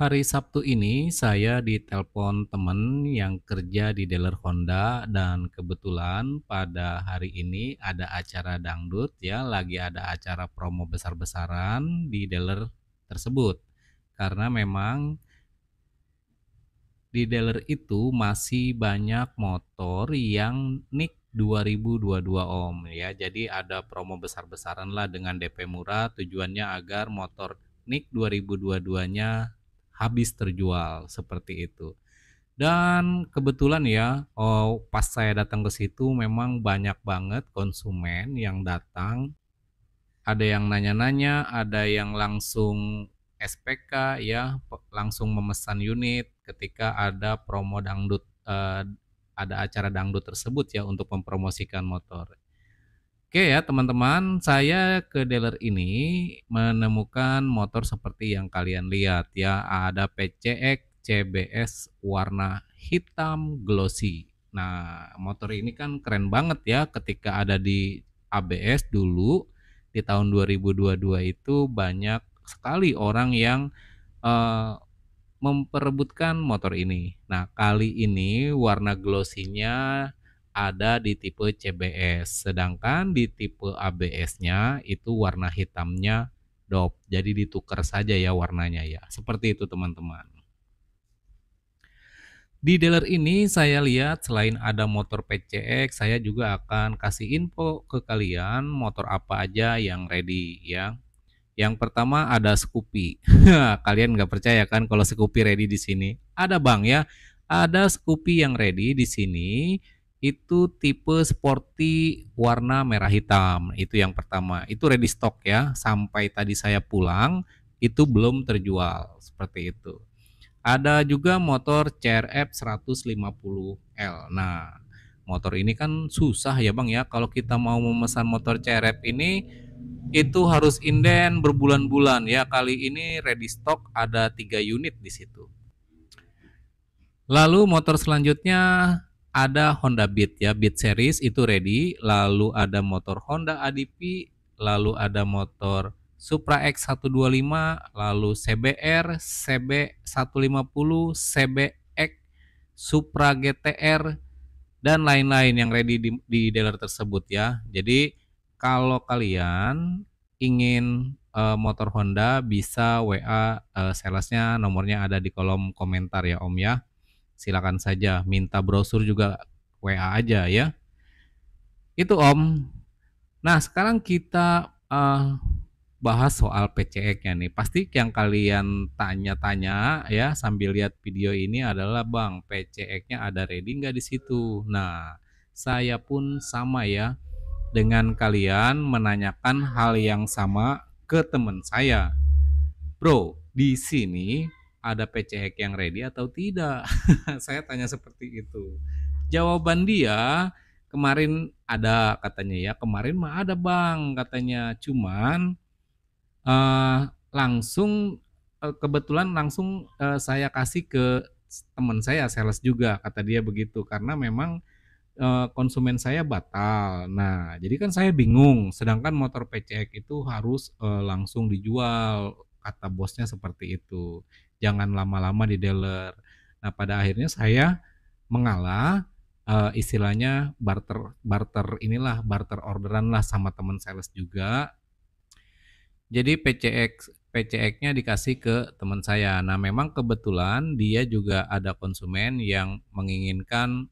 Hari Sabtu ini saya ditelepon teman yang kerja di dealer Honda dan kebetulan pada hari ini ada acara dangdut ya, lagi ada acara promo besar-besaran di dealer tersebut. Karena memang di dealer itu masih banyak motor yang nik 2022 Om ya. Jadi ada promo besar-besaran lah dengan DP murah tujuannya agar motor nik 2022-nya habis terjual seperti itu. Dan kebetulan ya, oh, pas saya datang ke situ memang banyak banget konsumen yang datang. Ada yang nanya-nanya, ada yang langsung SPK ya, langsung memesan unit ketika ada promo dangdut eh, ada acara dangdut tersebut ya untuk mempromosikan motor. Oke ya teman-teman, saya ke dealer ini menemukan motor seperti yang kalian lihat ya. Ada PCX CBS warna hitam glossy. Nah, motor ini kan keren banget ya ketika ada di ABS dulu di tahun 2022 itu banyak sekali orang yang uh, memperebutkan motor ini. Nah, kali ini warna glossy-nya ada di tipe CBS, sedangkan di tipe ABS-nya itu warna hitamnya dop. Jadi ditukar saja ya warnanya ya. Seperti itu teman-teman. Di dealer ini saya lihat selain ada motor PCX, saya juga akan kasih info ke kalian motor apa aja yang ready ya. Yang pertama ada Scoopy. kalian nggak percaya kan kalau Scoopy ready di sini? Ada bang ya, ada Scoopy yang ready di sini itu tipe sporty warna merah hitam. Itu yang pertama. Itu ready stock ya. Sampai tadi saya pulang itu belum terjual seperti itu. Ada juga motor CRF 150L. Nah, motor ini kan susah ya Bang ya. Kalau kita mau memesan motor CRF ini itu harus inden berbulan-bulan ya. Kali ini ready stock ada tiga unit di situ. Lalu motor selanjutnya ada Honda Beat ya, Beat series itu ready, lalu ada motor Honda ADP, lalu ada motor Supra X125, lalu CBR, CB150, CBX, Supra GTR, dan lain-lain yang ready di, di dealer tersebut ya. Jadi kalau kalian ingin uh, motor Honda bisa WA uh, eh, salesnya nomornya ada di kolom komentar ya Om ya silakan saja minta brosur juga WA aja ya. Itu Om. Nah, sekarang kita uh, bahas soal PCX-nya nih. Pasti yang kalian tanya-tanya ya sambil lihat video ini adalah Bang, PCX-nya ada ready nggak di situ? Nah, saya pun sama ya dengan kalian menanyakan hal yang sama ke teman saya. Bro, di sini ada PC yang ready atau tidak? Saya tanya seperti itu. Jawaban dia kemarin ada katanya ya kemarin mah ada bang katanya cuman uh, langsung uh, kebetulan langsung uh, saya kasih ke teman saya sales juga kata dia begitu karena memang uh, konsumen saya batal nah jadi kan saya bingung sedangkan motor PCX itu harus uh, langsung dijual kata bosnya seperti itu. Jangan lama-lama di dealer. Nah, pada akhirnya saya mengalah eh, uh, istilahnya barter barter inilah barter orderan lah sama teman sales juga. Jadi PCX PCX-nya dikasih ke teman saya. Nah, memang kebetulan dia juga ada konsumen yang menginginkan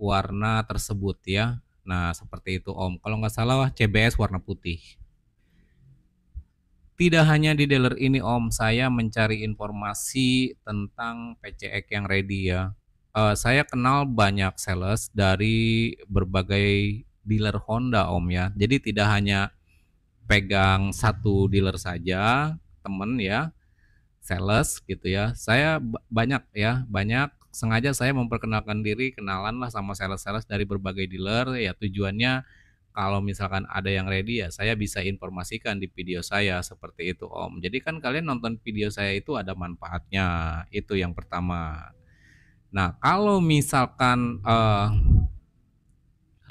warna tersebut ya. Nah, seperti itu Om. Kalau nggak salah CBS warna putih. Tidak hanya di dealer ini Om, saya mencari informasi tentang PCX yang ready ya. Uh, saya kenal banyak sales dari berbagai dealer Honda Om ya. Jadi tidak hanya pegang satu dealer saja, temen ya, sales gitu ya. Saya banyak ya, banyak sengaja saya memperkenalkan diri kenalan lah sama sales-sales dari berbagai dealer ya tujuannya kalau misalkan ada yang ready ya saya bisa informasikan di video saya seperti itu Om. Jadi kan kalian nonton video saya itu ada manfaatnya. Itu yang pertama. Nah, kalau misalkan uh,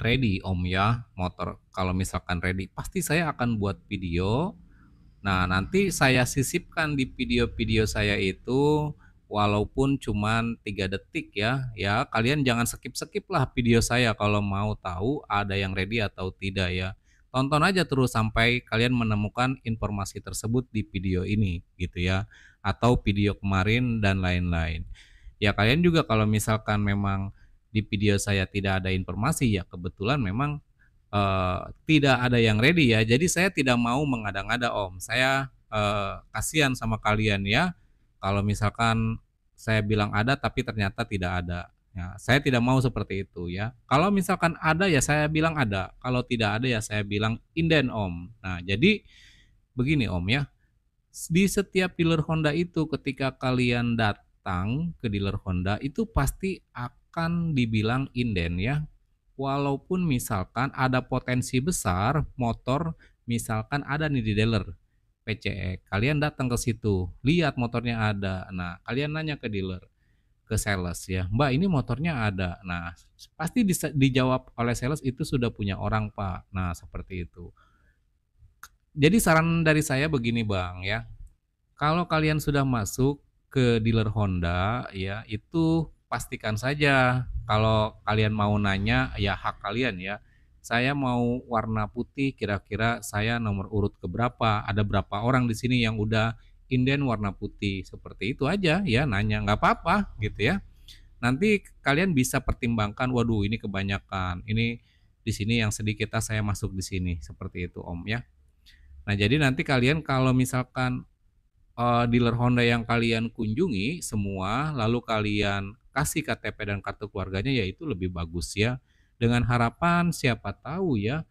ready Om ya, motor kalau misalkan ready pasti saya akan buat video. Nah, nanti saya sisipkan di video-video saya itu walaupun cuman tiga detik ya. Ya, kalian jangan skip-skip lah video saya kalau mau tahu ada yang ready atau tidak ya. Tonton aja terus sampai kalian menemukan informasi tersebut di video ini gitu ya atau video kemarin dan lain-lain. Ya kalian juga kalau misalkan memang di video saya tidak ada informasi ya kebetulan memang uh, tidak ada yang ready ya. Jadi saya tidak mau mengada-ngada Om. Saya uh, kasihan sama kalian ya kalau misalkan saya bilang ada tapi ternyata tidak ada ya saya tidak mau seperti itu ya kalau misalkan ada ya saya bilang ada kalau tidak ada ya saya bilang inden om nah jadi begini om ya di setiap dealer Honda itu ketika kalian datang ke dealer Honda itu pasti akan dibilang inden ya walaupun misalkan ada potensi besar motor misalkan ada nih di dealer PCE, kalian datang ke situ, lihat motornya ada. Nah, kalian nanya ke dealer, ke sales ya, Mbak ini motornya ada. Nah, pasti di, dijawab oleh sales itu sudah punya orang Pak. Nah, seperti itu. Jadi saran dari saya begini Bang ya, kalau kalian sudah masuk ke dealer Honda ya itu pastikan saja kalau kalian mau nanya ya hak kalian ya saya mau warna putih kira-kira saya nomor urut ke berapa ada berapa orang di sini yang udah inden warna putih seperti itu aja ya nanya nggak apa-apa gitu ya nanti kalian bisa pertimbangkan waduh ini kebanyakan ini di sini yang sedikit ah, saya masuk di sini seperti itu om ya nah jadi nanti kalian kalau misalkan uh, dealer Honda yang kalian kunjungi semua lalu kalian kasih KTP dan kartu keluarganya yaitu lebih bagus ya dengan harapan siapa tahu ya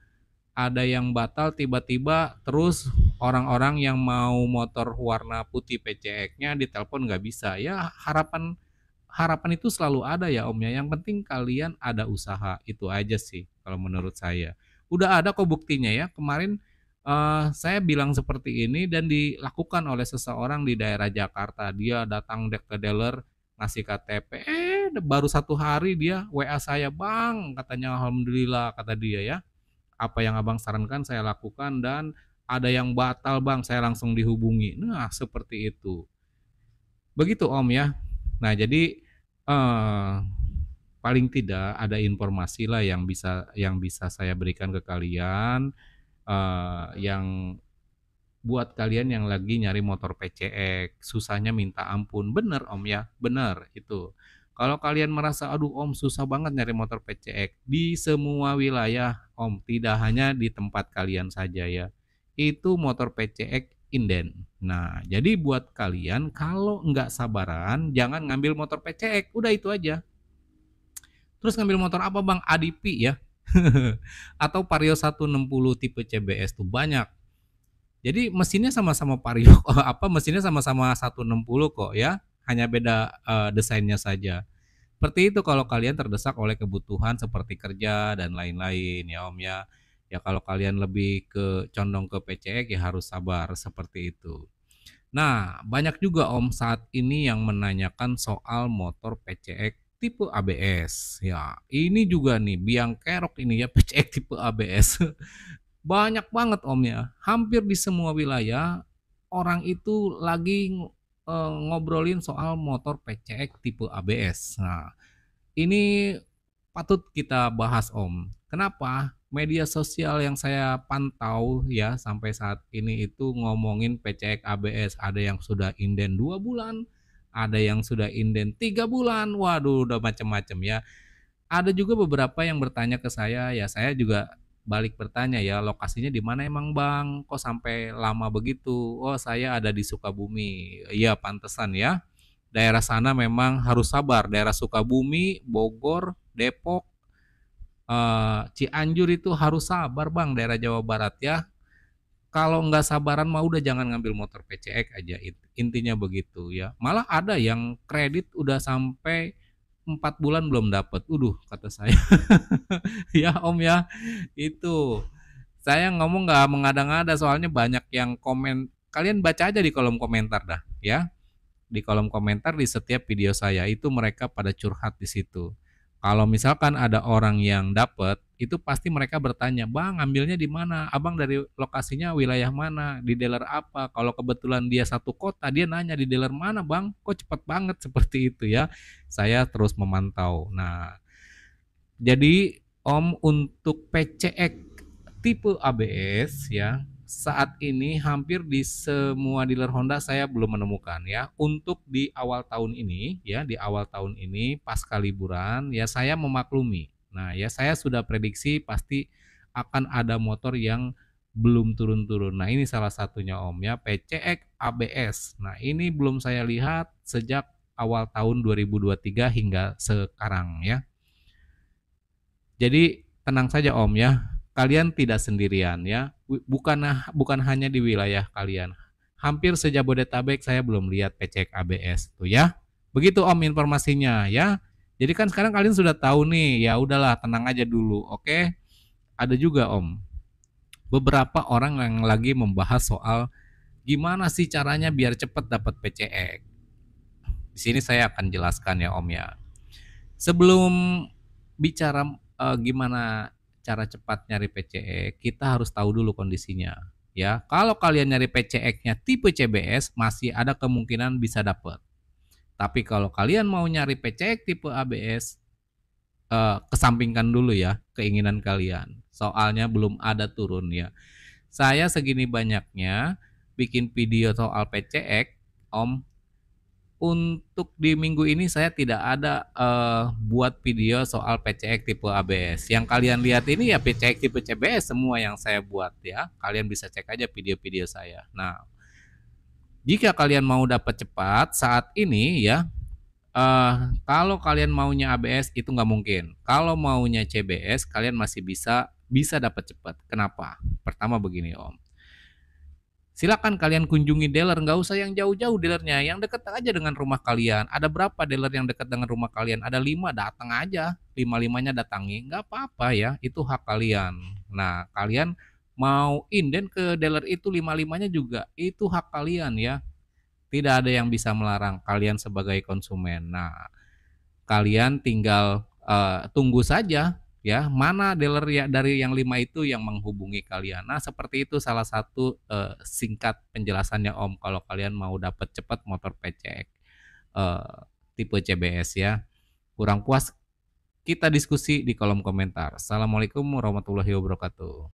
ada yang batal tiba-tiba terus orang-orang yang mau motor warna putih PCX-nya ditelepon nggak bisa ya harapan harapan itu selalu ada ya omnya yang penting kalian ada usaha itu aja sih kalau menurut saya udah ada kok buktinya ya kemarin uh, saya bilang seperti ini dan dilakukan oleh seseorang di daerah Jakarta dia datang ke dealer ngasih KTP eh baru satu hari dia WA saya bang katanya alhamdulillah kata dia ya apa yang abang sarankan saya lakukan dan ada yang batal bang saya langsung dihubungi nah seperti itu begitu om ya nah jadi eh, paling tidak ada informasi lah yang bisa yang bisa saya berikan ke kalian eh, yang buat kalian yang lagi nyari motor PCX susahnya minta ampun bener om ya bener itu kalau kalian merasa aduh om susah banget nyari motor PCX di semua wilayah om tidak hanya di tempat kalian saja ya. Itu motor PCX inden. Nah jadi buat kalian kalau nggak sabaran jangan ngambil motor PCX udah itu aja. Terus ngambil motor apa bang? ADP ya. Atau Vario 160 tipe CBS tuh banyak. Jadi mesinnya sama-sama Vario apa mesinnya sama-sama 160 kok ya hanya beda uh, desainnya saja. Seperti itu kalau kalian terdesak oleh kebutuhan seperti kerja dan lain-lain ya Om ya. Ya kalau kalian lebih ke condong ke PCX ya harus sabar seperti itu. Nah, banyak juga Om saat ini yang menanyakan soal motor PCX tipe ABS. Ya, ini juga nih biang kerok ini ya PCX tipe ABS. banyak banget Om ya. Hampir di semua wilayah orang itu lagi uh, ngobrolin soal motor PCX tipe ABS. Nah, ini patut kita bahas Om. Kenapa? Media sosial yang saya pantau ya sampai saat ini itu ngomongin PCX ABS ada yang sudah inden 2 bulan, ada yang sudah inden 3 bulan. Waduh, udah macam-macam ya. Ada juga beberapa yang bertanya ke saya, ya saya juga balik bertanya ya lokasinya di mana emang bang kok sampai lama begitu oh saya ada di Sukabumi iya pantesan ya daerah sana memang harus sabar daerah Sukabumi Bogor Depok eh, Cianjur itu harus sabar bang daerah Jawa Barat ya kalau nggak sabaran mah udah jangan ngambil motor PCX aja intinya begitu ya malah ada yang kredit udah sampai empat bulan belum dapat. Uduh, kata saya. ya Om ya, itu saya ngomong nggak mengada-ngada soalnya banyak yang komen. Kalian baca aja di kolom komentar dah, ya. Di kolom komentar di setiap video saya itu mereka pada curhat di situ. Kalau misalkan ada orang yang dapat, itu pasti mereka bertanya, "Bang, ambilnya di mana? Abang dari lokasinya wilayah mana? Di dealer apa?" Kalau kebetulan dia satu kota, dia nanya di dealer mana, "Bang? Kok cepet banget seperti itu ya?" Saya terus memantau. Nah, jadi Om untuk PCX tipe ABS ya saat ini hampir di semua dealer Honda saya belum menemukan ya. Untuk di awal tahun ini ya, di awal tahun ini pasca liburan ya saya memaklumi. Nah, ya saya sudah prediksi pasti akan ada motor yang belum turun-turun. Nah, ini salah satunya Om ya, PCX ABS. Nah, ini belum saya lihat sejak awal tahun 2023 hingga sekarang ya. Jadi tenang saja Om ya, kalian tidak sendirian ya. Bukan ah, bukan hanya di wilayah kalian. Hampir Bodetabek saya belum lihat pecek ABS tuh ya. Begitu Om informasinya ya. Jadi kan sekarang kalian sudah tahu nih, ya udahlah tenang aja dulu, oke? Ada juga Om beberapa orang yang lagi membahas soal gimana sih caranya biar cepat dapat PCX. Di sini saya akan jelaskan ya Om ya. Sebelum bicara e, gimana cara cepat nyari PCE, kita harus tahu dulu kondisinya. Ya, kalau kalian nyari PCE-nya tipe CBS masih ada kemungkinan bisa dapat. Tapi kalau kalian mau nyari PCE tipe ABS eh, kesampingkan dulu ya keinginan kalian. Soalnya belum ada turun ya. Saya segini banyaknya bikin video soal PCE, Om untuk di minggu ini saya tidak ada uh, buat video soal PCX tipe ABS. Yang kalian lihat ini ya PCX tipe CBS semua yang saya buat ya. Kalian bisa cek aja video-video saya. Nah, jika kalian mau dapat cepat saat ini ya, uh, kalau kalian maunya ABS itu nggak mungkin. Kalau maunya CBS kalian masih bisa bisa dapat cepat. Kenapa? Pertama begini Om Silakan kalian kunjungi dealer, nggak usah yang jauh-jauh dealernya, yang deket aja dengan rumah kalian. Ada berapa dealer yang deket dengan rumah kalian? Ada lima, datang aja. Lima-limanya datangi, nggak apa-apa ya, itu hak kalian. Nah, kalian mau inden ke dealer itu lima-limanya juga, itu hak kalian ya. Tidak ada yang bisa melarang kalian sebagai konsumen. Nah, kalian tinggal uh, tunggu saja ya mana dealer ya dari yang lima itu yang menghubungi kalian nah seperti itu salah satu uh, singkat penjelasannya om kalau kalian mau dapat cepat motor PCX uh, eh, tipe CBS ya kurang puas kita diskusi di kolom komentar assalamualaikum warahmatullahi wabarakatuh